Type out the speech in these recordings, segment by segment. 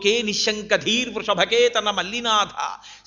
లోకే నిశంకధీర్ వృషభకే తన మల్లినాథ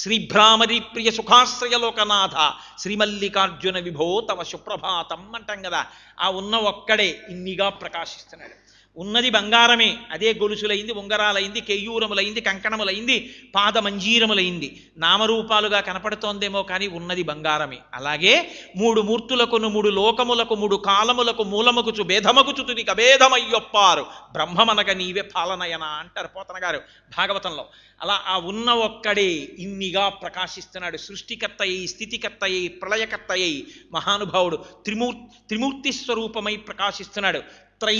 శ్రీభ్రామరి ప్రియ సుఖాశ్రయలోకనాథ శ్రీమల్లికార్జున విభో తవ సుప్రభాతం అంటాం కదా ఆ ఉన్న ఒక్కడే ఇన్నిగా ప్రకాశిస్తున్నాడు ఉన్నది బంగారమే అదే గొలుసులైంది ఉంగరాలైంది కెయ్యూరములైంది కంకణములైంది పాదమంజీరములైంది నామరూపాలుగా కనపడుతోందేమో కానీ ఉన్నది బంగారమే అలాగే మూడు మూర్తులకును మూడు లోకములకు మూడు కాలములకు మూలముకుచు భేదమకుచు తునికి అభేదమయ్యొప్పారు బ్రహ్మమనగ నీవే పాలనయన అంటారు పోతన గారు భాగవతంలో అలా ఆ ఉన్న ఒక్కడే ఇన్నిగా ప్రకాశిస్తున్నాడు సృష్టికర్త అయి స్థితికర్త అయి ప్రళయకర్త అయి మహానుభావుడు త్రిమూర్ త్రిమూర్తి స్వరూపమై ప్రకాశిస్తున్నాడు త్రై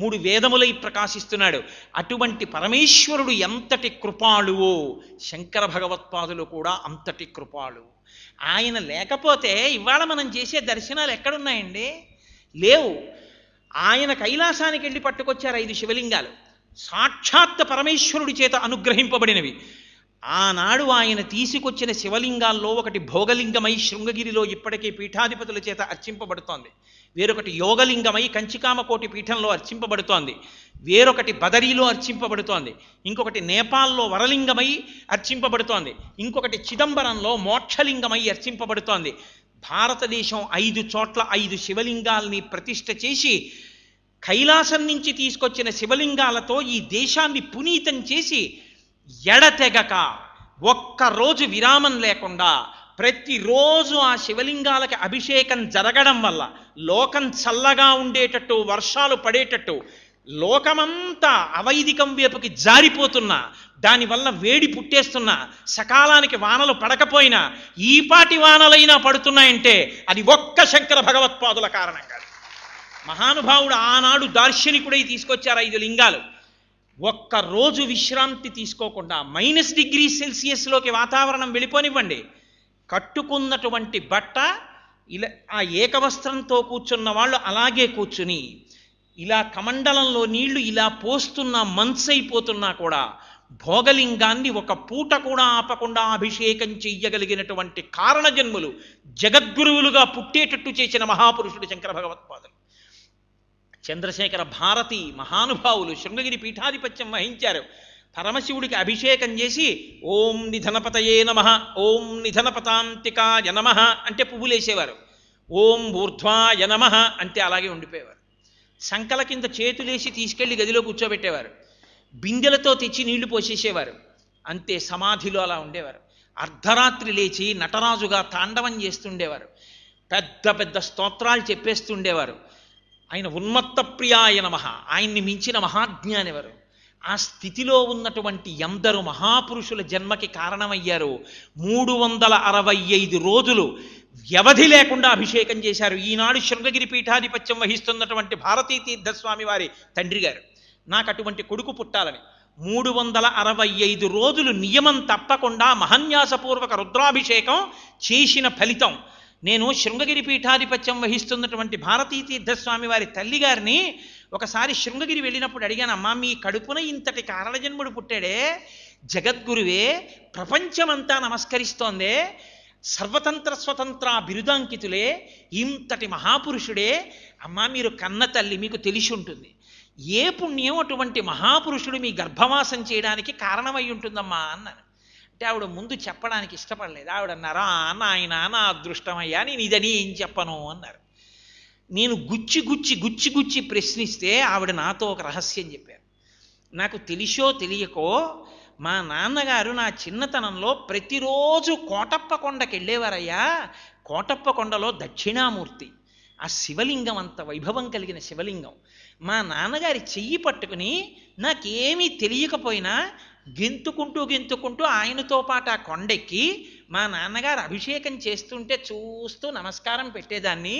మూడు వేదములై ప్రకాశిస్తున్నాడు అటువంటి పరమేశ్వరుడు ఎంతటి కృపాళువో శంకర భగవత్పాదులు కూడా అంతటి కృపాళు ఆయన లేకపోతే ఇవాళ మనం చేసే దర్శనాలు ఎక్కడున్నాయండి లేవు ఆయన కైలాసానికి వెళ్ళి పట్టుకొచ్చారు ఐదు శివలింగాలు సాక్షాత్ పరమేశ్వరుడి చేత అనుగ్రహింపబడినవి ఆనాడు ఆయన తీసుకొచ్చిన శివలింగాల్లో ఒకటి భోగలింగమై శృంగగిరిలో ఇప్పటికీ పీఠాధిపతుల చేత అర్చింపబడుతోంది వేరొకటి యోగలింగమై కంచికామకోటి పీఠంలో అర్చింపబడుతోంది వేరొకటి బదరీలో అర్చింపబడుతోంది ఇంకొకటి నేపాల్లో వరలింగమై అర్చింపబడుతోంది ఇంకొకటి చిదంబరంలో మోక్షలింగమై అర్చింపబడుతోంది భారతదేశం ఐదు చోట్ల ఐదు శివలింగాల్ని ప్రతిష్ట చేసి కైలాసం నుంచి తీసుకొచ్చిన శివలింగాలతో ఈ దేశాన్ని పునీతం చేసి ఎడతెగక ఒక్కరోజు విరామం లేకుండా ప్రతిరోజు ఆ శివలింగాలకి అభిషేకం జరగడం వల్ల లోకం చల్లగా ఉండేటట్టు వర్షాలు పడేటట్టు లోకమంతా అవైదికం వైపుకి జారిపోతున్నా దానివల్ల వేడి పుట్టేస్తున్నా సకాలానికి వానలు పడకపోయినా ఈపాటి వానలైనా పడుతున్నాయంటే అది ఒక్క శంకర భగవత్పాదుల కారణంగా మహానుభావుడు ఆనాడు దార్శనికుడై తీసుకొచ్చారు ఐదు లింగాలు ఒక్క రోజు విశ్రాంతి తీసుకోకుండా మైనస్ డిగ్రీ సెల్సియస్లోకి వాతావరణం వెళ్ళిపోనివ్వండి కట్టుకున్నటువంటి బట్ట ఇలా ఆ ఏకవస్త్రంతో కూర్చున్న వాళ్ళు అలాగే కూర్చుని ఇలా కమండలంలో నీళ్లు ఇలా పోస్తున్నా మంచైపోతున్నా కూడా భోగలింగాన్ని ఒక పూట కూడా ఆపకుండా అభిషేకం చెయ్యగలిగినటువంటి కారణజన్ములు జగద్గురువులుగా పుట్టేటట్టు చేసిన మహాపురుషుడు శంకర భగవత్పాదులు చంద్రశేఖర భారతి మహానుభావులు శృంగగిరి పీఠాధిపత్యం వహించారు పరమశివుడికి అభిషేకం చేసి ఓం నిధనపతయే నమ ఓం నిధనపతాంతికాయ నమ అంటే పువ్వులేసేవారు ఓం ఊర్ధ్వాయ నమ అంటే అలాగే ఉండిపోయేవారు సంకల కింద చేతులేసి తీసుకెళ్లి గదిలో కూర్చోబెట్టేవారు బిందెలతో తెచ్చి నీళ్లు పోసేసేవారు అంతే సమాధిలో అలా ఉండేవారు అర్ధరాత్రి లేచి నటరాజుగా తాండవం చేస్తుండేవారు పెద్ద పెద్ద స్తోత్రాలు చెప్పేస్తుండేవారు ఆయన ఉన్మత్త ప్రియాయ నమ ఆయన్ని మించిన మహాజ్ఞానివారు ఆ స్థితిలో ఉన్నటువంటి ఎందరు మహాపురుషుల జన్మకి కారణమయ్యారు మూడు వందల అరవై ఐదు రోజులు వ్యవధి లేకుండా అభిషేకం చేశారు ఈనాడు శృంగగిరి పీఠాధిపత్యం వహిస్తున్నటువంటి భారతీ తీర్థస్వామి వారి తండ్రి గారు నాకు అటువంటి కొడుకు పుట్టాలని మూడు వందల అరవై ఐదు రోజులు నియమం తప్పకుండా మహన్యాసపూర్వక రుద్రాభిషేకం చేసిన ఫలితం నేను శృంగగిరి పీఠాధిపత్యం వహిస్తున్నటువంటి భారతీ తీర్థస్వామి వారి తల్లిగారిని ఒకసారి శృంగగిరి వెళ్ళినప్పుడు అడిగాను అమ్మ మీ కడుపున ఇంతటి కారణజన్ముడు పుట్టాడే జగద్గురువే ప్రపంచమంతా నమస్కరిస్తోందే సర్వతంత్ర స్వతంత్ర బిరుదాంకితులే ఇంతటి మహాపురుషుడే అమ్మా మీరు కన్న తల్లి మీకు తెలిసి ఉంటుంది ఏ పుణ్యం అటువంటి మహాపురుషుడు మీ గర్భవాసం చేయడానికి కారణమై ఉంటుందమ్మా అన్నాను అంటే ఆవిడ ముందు చెప్పడానికి ఇష్టపడలేదు ఆవిడ నరా నాయన నా అదృష్టమయ్యా నేను ఇదని ఏం చెప్పను అన్నారు నేను గుచ్చి గుచ్చి గుచ్చి గుచ్చి ప్రశ్నిస్తే ఆవిడ నాతో ఒక రహస్యం చెప్పారు నాకు తెలిసో తెలియకో మా నాన్నగారు నా చిన్నతనంలో ప్రతిరోజు కోటప్ప కొండకి వెళ్ళేవారయ్యా కోటప్ప కొండలో దక్షిణామూర్తి ఆ శివలింగం అంత వైభవం కలిగిన శివలింగం మా నాన్నగారి చెయ్యి పట్టుకుని నాకేమీ తెలియకపోయినా గెంతుకుంటూ గెంతుకుంటూ ఆయనతో పాటు ఆ కొండెక్కి మా నాన్నగారు అభిషేకం చేస్తుంటే చూస్తూ నమస్కారం పెట్టేదాన్ని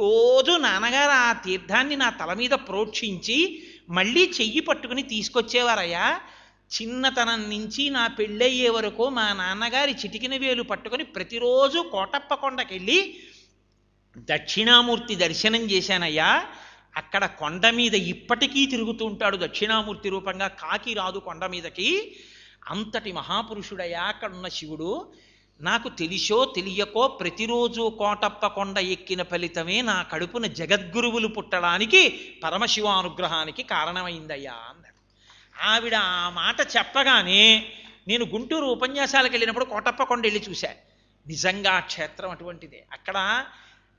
రోజు నాన్నగారు ఆ తీర్థాన్ని నా తల మీద ప్రోక్షించి మళ్ళీ చెయ్యి పట్టుకుని తీసుకొచ్చేవారయ్యా చిన్నతనం నుంచి నా పెళ్ళయ్యే వరకు మా నాన్నగారి చిటికిన వేలు పట్టుకొని ప్రతిరోజు కోటప్ప కొండకెళ్ళి దక్షిణామూర్తి దర్శనం చేశానయ్యా అక్కడ కొండ మీద ఇప్పటికీ తిరుగుతూ ఉంటాడు దక్షిణామూర్తి రూపంగా కాకి రాదు కొండ మీదకి అంతటి మహాపురుషుడయ్యా అక్కడున్న శివుడు నాకు తెలిసో తెలియకో ప్రతిరోజు కోటప్ప కొండ ఎక్కిన ఫలితమే నా కడుపున జగద్గురువులు పుట్టడానికి పరమశివానుగ్రహానికి కారణమైందయ్యా అన్నాడు ఆవిడ ఆ మాట చెప్పగానే నేను గుంటూరు ఉపన్యాసాలకు వెళ్ళినప్పుడు కోటప్ప కొండ వెళ్ళి చూశా నిజంగా ఆ క్షేత్రం అటువంటిదే అక్కడ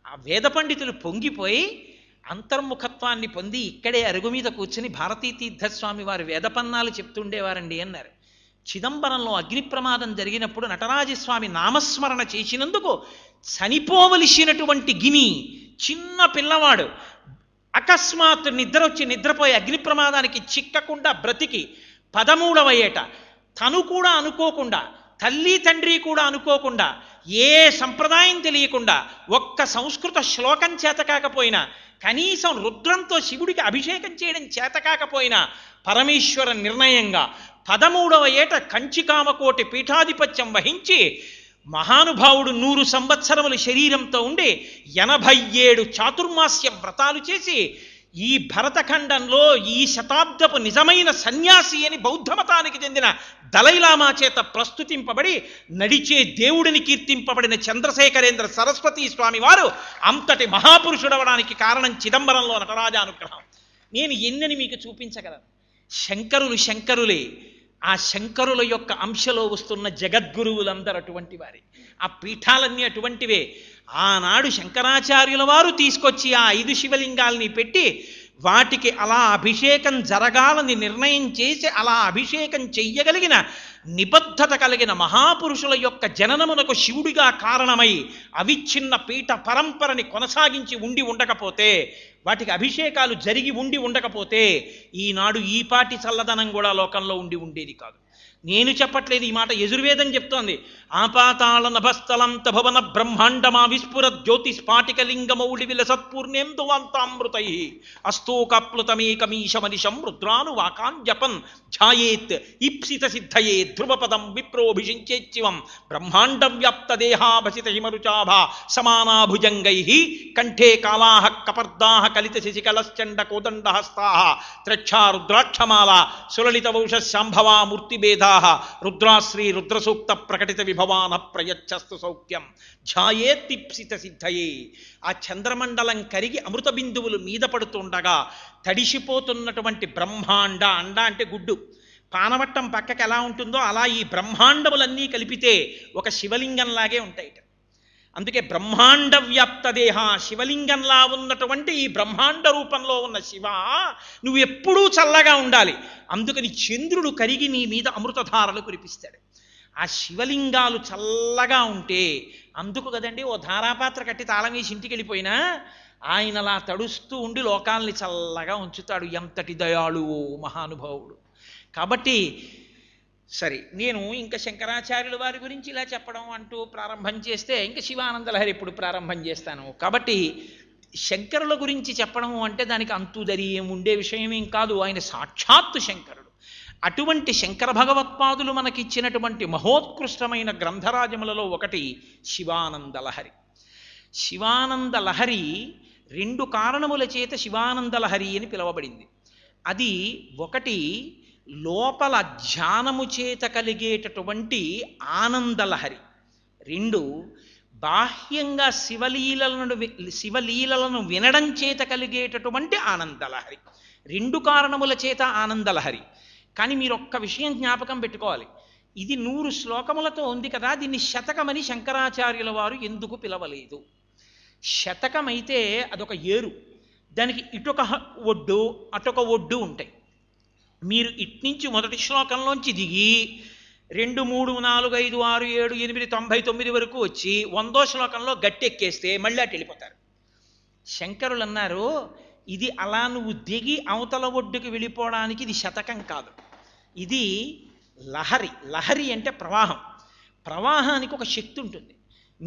ఆ వేద పండితులు పొంగిపోయి అంతర్ముఖత్వాన్ని పొంది ఇక్కడే అరుగు మీద కూర్చుని భారతీ తీర్థస్వామి వారు వేదపన్నాలు చెప్తుండేవారండి అన్నారు చిదంబరంలో అగ్ని ప్రమాదం జరిగినప్పుడు నటరాజస్వామి నామస్మరణ చేసినందుకు చనిపోవలసినటువంటి గిని చిన్న పిల్లవాడు అకస్మాత్తు నిద్ర వచ్చి నిద్రపోయి అగ్ని ప్రమాదానికి చిక్కకుండా బ్రతికి పదమూడవయ్యేట తను కూడా అనుకోకుండా తల్లి తండ్రి కూడా అనుకోకుండా ఏ సంప్రదాయం తెలియకుండా ఒక్క సంస్కృత శ్లోకం చేత కాకపోయినా కనీసం రుద్రంతో శివుడికి అభిషేకం చేయడం చేత కాకపోయినా పరమేశ్వర నిర్ణయంగా పదమూడవ ఏట కంచికామకోటి పీఠాధిపత్యం వహించి మహానుభావుడు నూరు సంవత్సరములు శరీరంతో ఉండి ఎనభై ఏడు చాతుర్మాస్య వ్రతాలు చేసి ఈ భరతఖండంలో ఈ శతాబ్దపు నిజమైన సన్యాసి అని బౌద్ధ మతానికి చెందిన దలైలామా చేత ప్రస్తుతింపబడి నడిచే దేవుడిని కీర్తింపబడిన చంద్రశేఖరేంద్ర సరస్వతి స్వామి వారు అంతటి మహాపురుషుడవడానికి కారణం చిదంబరంలో నటరాజానుగ్రహం అనుగ్రహం నేను ఎన్నని మీకు చూపించగలను శంకరులు శంకరులే ఆ శంకరుల యొక్క అంశలో వస్తున్న జగద్గురువులందరూ అటువంటి వారే ఆ పీఠాలన్నీ అటువంటివే ఆనాడు శంకరాచార్యుల వారు తీసుకొచ్చి ఆ ఐదు శివలింగాల్ని పెట్టి వాటికి అలా అభిషేకం జరగాలని నిర్ణయం చేసి అలా అభిషేకం చెయ్యగలిగిన నిబద్ధత కలిగిన మహాపురుషుల యొక్క జననమునకు శివుడిగా కారణమై అవిచ్ఛిన్న పీఠ పరంపరని కొనసాగించి ఉండి ఉండకపోతే వాటికి అభిషేకాలు జరిగి ఉండి ఉండకపోతే ఈనాడు ఈపాటి చల్లదనం కూడా లోకంలో ఉండి ఉండేది కాదు నేను చెప్పట్లేదు ఈ మాట యజుర్వేదం చెప్తోంది ఆపాతాళ నభస్థలం తభవన బ్రహ్మాండమా విస్ఫుర జ్యోతి స్ఫాటికలింగమౌళి విలసత్పూర్ణేందువాంతామృతై అస్తూకాప్లుతమేకమీశమనిషం రుద్రాను వాకాన్ జపన్ ఛాయేత్ ఇప్సిత సిద్ధయే ధ్రువపదం విప్రోభిషించేచ్చివం బ్రహ్మాండం వ్యాప్త దేహాభసిత హిమరుచాభ సమానాభుజంగై కంఠే కాలాహ కపర్దాహ కలిత శశికలశ్చండ కోదండహస్తా త్రక్షా రుద్రాక్షమాల సులలిత వంశ శాంభవా మూర్తిభేద రుద్రా రుద్రాశ్రీ రుద్రసూక్త ప్రకటిత విభవాన ప్రయచ్చస్తు సౌఖ్యం ఝాయే తిప్సిత సిద్ధయే ఆ చంద్రమండలం కరిగి అమృత బిందువులు మీద పడుతుండగా తడిసిపోతున్నటువంటి బ్రహ్మాండ అండ అంటే గుడ్డు పానవట్టం పక్కకి ఎలా ఉంటుందో అలా ఈ బ్రహ్మాండములన్నీ కలిపితే ఒక శివలింగంలాగే ఉంటాయి అందుకే బ్రహ్మాండ వ్యాప్త దేహ శివలింగంలా ఉన్నటువంటి ఈ బ్రహ్మాండ రూపంలో ఉన్న శివ నువ్వు ఎప్పుడూ చల్లగా ఉండాలి అందుకని చంద్రుడు కరిగి నీ మీద అమృతధారలు కురిపిస్తాడు ఆ శివలింగాలు చల్లగా ఉంటే అందుకు కదండి ఓ ధారాపాత్ర కట్టి తాళం వేసి ఇంటికి వెళ్ళిపోయినా ఆయన అలా తడుస్తూ ఉండి లోకాలని చల్లగా ఉంచుతాడు ఎంతటి దయాళువు మహానుభావుడు కాబట్టి సరే నేను ఇంకా శంకరాచార్యుల వారి గురించి ఇలా చెప్పడం అంటూ ప్రారంభం చేస్తే ఇంకా శివానందలహరి ఇప్పుడు ప్రారంభం చేస్తాను కాబట్టి శంకరుల గురించి చెప్పడం అంటే దానికి అంతుదరి ఉండే విషయమేం కాదు ఆయన సాక్షాత్తు శంకరుడు అటువంటి శంకర భగవత్పాదులు మనకిచ్చినటువంటి మహోత్కృష్టమైన గ్రంథరాజములలో ఒకటి శివానందలహరి శివానందలహరి రెండు కారణముల చేత శివానందలహరి అని పిలువబడింది అది ఒకటి లోపల ధ్యానము చేత కలిగేటటువంటి ఆనందలహరి రెండు బాహ్యంగా శివలీలలను శివలీలలను వినడం చేత కలిగేటటువంటి ఆనందలహరి రెండు కారణముల చేత ఆనందలహరి కానీ మీరు ఒక్క విషయం జ్ఞాపకం పెట్టుకోవాలి ఇది నూరు శ్లోకములతో ఉంది కదా దీన్ని శతకమని శంకరాచార్యుల వారు ఎందుకు పిలవలేదు శతకమైతే అదొక ఏరు దానికి ఇటొక ఒడ్డు అటొక ఒడ్డు ఉంటాయి మీరు ఇట్నుంచి మొదటి శ్లోకంలోంచి దిగి రెండు మూడు నాలుగు ఐదు ఆరు ఏడు ఎనిమిది తొంభై తొమ్మిది వరకు వచ్చి వందో శ్లోకంలో గట్టెక్కేస్తే మళ్ళీ అటు వెళ్ళిపోతారు శంకరులు అన్నారు ఇది అలా నువ్వు దిగి అవతల ఒడ్డుకు వెళ్ళిపోవడానికి ఇది శతకం కాదు ఇది లహరి లహరి అంటే ప్రవాహం ప్రవాహానికి ఒక శక్తి ఉంటుంది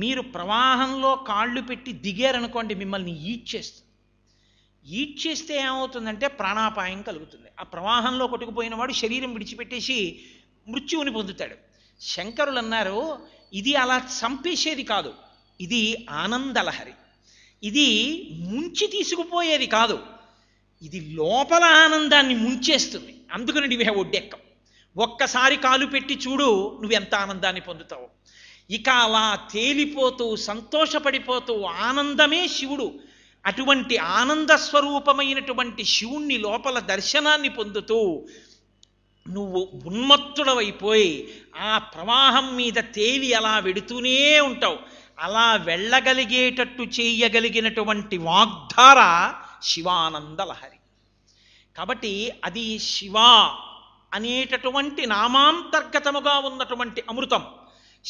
మీరు ప్రవాహంలో కాళ్ళు పెట్టి దిగారనుకోండి మిమ్మల్ని ఈడ్ చేస్తే ఏమవుతుందంటే ప్రాణాపాయం కలుగుతుంది ఆ ప్రవాహంలో కొట్టుకుపోయిన వాడు శరీరం విడిచిపెట్టేసి మృత్యువుని పొందుతాడు శంకరులు అన్నారు ఇది అలా చంపేసేది కాదు ఇది ఆనందలహరి ఇది ముంచి తీసుకుపోయేది కాదు ఇది లోపల ఆనందాన్ని ముంచేస్తుంది అందుకని డివి ఒడ్డెక్కం ఒక్కసారి కాలు పెట్టి చూడు నువ్వెంత ఆనందాన్ని పొందుతావు ఇక అలా తేలిపోతూ సంతోషపడిపోతూ ఆనందమే శివుడు అటువంటి ఆనంద స్వరూపమైనటువంటి శివుణ్ణి లోపల దర్శనాన్ని పొందుతూ నువ్వు ఉన్మత్తుడవైపోయి ఆ ప్రవాహం మీద తేలి అలా వెడుతూనే ఉంటావు అలా వెళ్ళగలిగేటట్టు చేయగలిగినటువంటి వాగ్ధార శివానంద లహరి కాబట్టి అది శివ అనేటటువంటి నామాంతర్గతముగా ఉన్నటువంటి అమృతం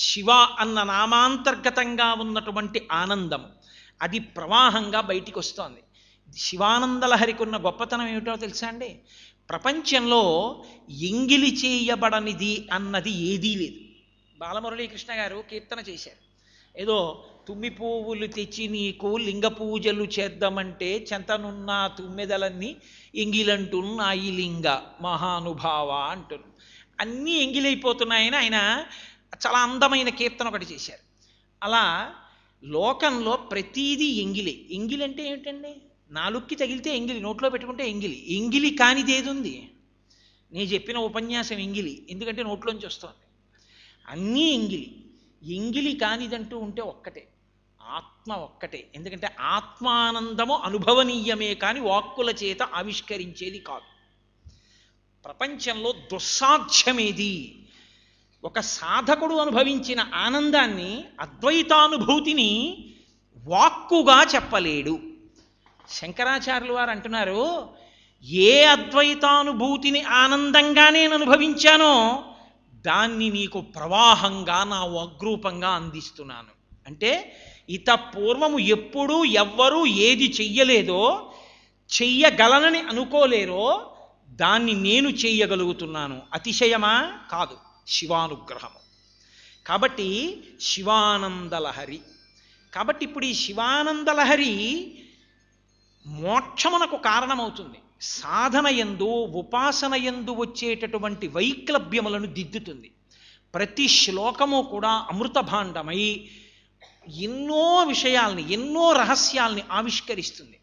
శివ అన్న నామాంతర్గతంగా ఉన్నటువంటి ఆనందం అది ప్రవాహంగా బయటికి వస్తోంది ఉన్న గొప్పతనం ఏమిటో తెలుసా అండి ప్రపంచంలో ఎంగిలి చేయబడనిది అన్నది ఏదీ లేదు బాలమురళీకృష్ణ గారు కీర్తన చేశారు ఏదో తుమ్మి పువ్వులు తెచ్చి నీకు లింగ పూజలు చేద్దామంటే చెంతనున్న తుమ్మెదలన్నీ ఎంగిలంటున్నాయి లింగ మహానుభావ అంటున్నారు అన్నీ ఎంగిలైపోతున్నాయని ఆయన చాలా అందమైన కీర్తన ఒకటి చేశారు అలా లోకంలో ప్రతీదీ ఎంగిలి ఎంగిలి అంటే ఏమిటండి నాలుక్కి తగిలితే ఎంగిలి నోట్లో పెట్టుకుంటే ఎంగిలి ఎంగిలి కానిదేది ఉంది నేను చెప్పిన ఉపన్యాసం ఎంగిలి ఎందుకంటే నోట్లోంచి వస్తుంది అన్నీ ఎంగిలి ఎంగిలి కానిదంటూ ఉంటే ఒక్కటే ఆత్మ ఒక్కటే ఎందుకంటే ఆత్మానందము అనుభవనీయమే కానీ వాక్కుల చేత ఆవిష్కరించేది కాదు ప్రపంచంలో దుస్సాధ్యమేది ఒక సాధకుడు అనుభవించిన ఆనందాన్ని అద్వైతానుభూతిని వాక్కుగా చెప్పలేడు శంకరాచార్యులు వారు అంటున్నారు ఏ అద్వైతానుభూతిని ఆనందంగా నేను అనుభవించానో దాన్ని నీకు ప్రవాహంగా నా వగ్రూపంగా అందిస్తున్నాను అంటే ఇత పూర్వము ఎప్పుడూ ఎవ్వరూ ఏది చెయ్యలేదో చెయ్యగలనని అనుకోలేరో దాన్ని నేను చెయ్యగలుగుతున్నాను అతిశయమా కాదు శివానుగ్రహము కాబట్టి శివానందలహరి కాబట్టి ఇప్పుడు ఈ శివానందలహరి మోక్షమునకు కారణమవుతుంది సాధన ఎందు ఉపాసన ఎందు వచ్చేటటువంటి వైక్లభ్యములను దిద్దుతుంది ప్రతి శ్లోకము కూడా అమృతభాండమై ఎన్నో విషయాల్ని ఎన్నో రహస్యాల్ని ఆవిష్కరిస్తుంది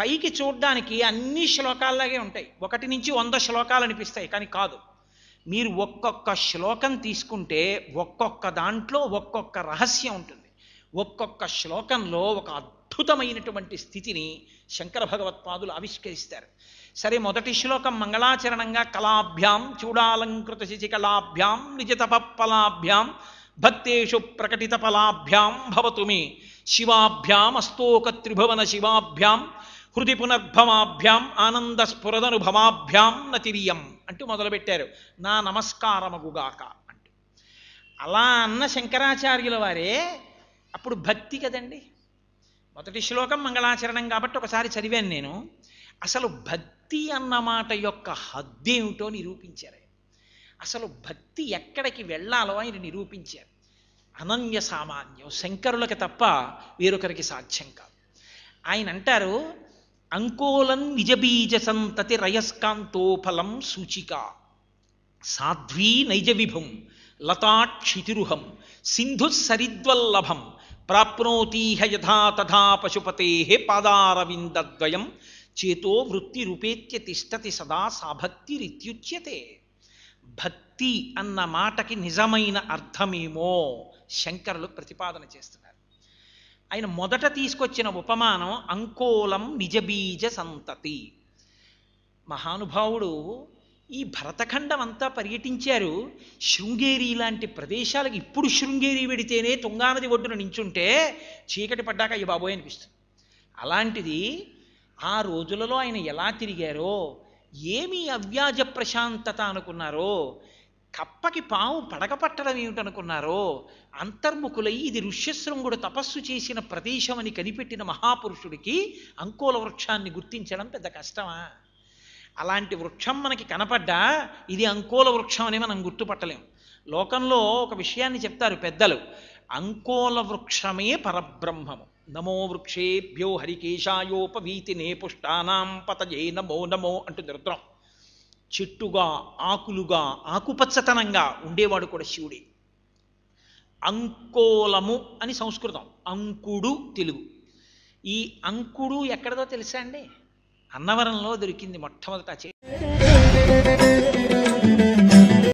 పైకి చూడ్డానికి అన్ని శ్లోకాల్లాగే ఉంటాయి ఒకటి నుంచి వంద శ్లోకాలు అనిపిస్తాయి కానీ కాదు మీరు ఒక్కొక్క శ్లోకం తీసుకుంటే ఒక్కొక్క దాంట్లో ఒక్కొక్క రహస్యం ఉంటుంది ఒక్కొక్క శ్లోకంలో ఒక అద్భుతమైనటువంటి స్థితిని శంకర భగవత్పాదులు ఆవిష్కరిస్తారు సరే మొదటి శ్లోకం మంగళాచరణంగా కళాభ్యాం చూడాలంకృత శిశికళాభ్యాం నిజతపలాభ్యాం భక్తేషు ప్రకటిత ఫలాభ్యాం భవతు మే శివాభ్యాం అస్తోక త్రిభువన శివాభ్యాం హృది పునర్భవాభ్యాం ఆనందస్ఫురదనుభవాభ్యాం నతిరియం అంటూ మొదలుపెట్టారు నా నమస్కారముగుగాక అంటూ అలా అన్న శంకరాచార్యుల వారే అప్పుడు భక్తి కదండి మొదటి శ్లోకం మంగళాచరణం కాబట్టి ఒకసారి చదివాను నేను అసలు భక్తి అన్నమాట యొక్క హద్దేమిటో నిరూపించారు అసలు భక్తి ఎక్కడికి వెళ్ళాలో ఆయన నిరూపించారు అనన్య సామాన్యం శంకరులకి తప్ప వేరొకరికి సాధ్యం కాదు ఆయన అంటారు అంకోలం నిజబీజ సంతతి రయస్కాంతోఫలం సూచిక సాధ్వీ నైజ విభుం లతాక్షితిరుహం సింధు సరిద్వల్లభం ప్రాప్నోతీహ యథా తథా పశుపతే పాదారవిందద్వయం చేతో వృత్తి రూపేత్య తిష్టతి సదా సాభక్తిరిత్యుచ్యతే భక్తి అన్న మాటకి నిజమైన అర్థమేమో శంకరులు ప్రతిపాదన చేస్తున్నారు ఆయన మొదట తీసుకొచ్చిన ఉపమానం అంకోలం నిజబీజ సంతతి మహానుభావుడు ఈ భరతఖండం అంతా పర్యటించారు శృంగేరి లాంటి ప్రదేశాలకు ఇప్పుడు శృంగేరి వెడితేనే తుంగానది ఒడ్డున నించుంటే చీకటి పడ్డాక ఈ బాబోయ్ అనిపిస్తుంది అలాంటిది ఆ రోజులలో ఆయన ఎలా తిరిగారో ఏమి అవ్యాజ ప్రశాంతత అనుకున్నారో కప్పకి పాము పడకపట్టడం ఏమిటనుకున్నారో అంతర్ముఖులై ఇది ఋష్యశృంగుడు తపస్సు చేసిన ప్రదేశం అని కనిపెట్టిన మహాపురుషుడికి అంకోల వృక్షాన్ని గుర్తించడం పెద్ద కష్టమా అలాంటి వృక్షం మనకి కనపడ్డా ఇది అంకోల వృక్షం అని మనం గుర్తుపట్టలేం లోకంలో ఒక విషయాన్ని చెప్తారు పెద్దలు అంకోల వృక్షమే పరబ్రహ్మము నమో వృక్షేభ్యో హరికేశాయోపవీతి నే పుష్టానాం పతజే నమో నమో అంటుంది రుద్రం చెట్టుగా ఆకులుగా ఆకుపచ్చతనంగా ఉండేవాడు కూడా శివుడే అంకోలము అని సంస్కృతం అంకుడు తెలుగు ఈ అంకుడు ఎక్కడదో తెలుసా అండి అన్నవరంలో దొరికింది మొట్టమొదట చే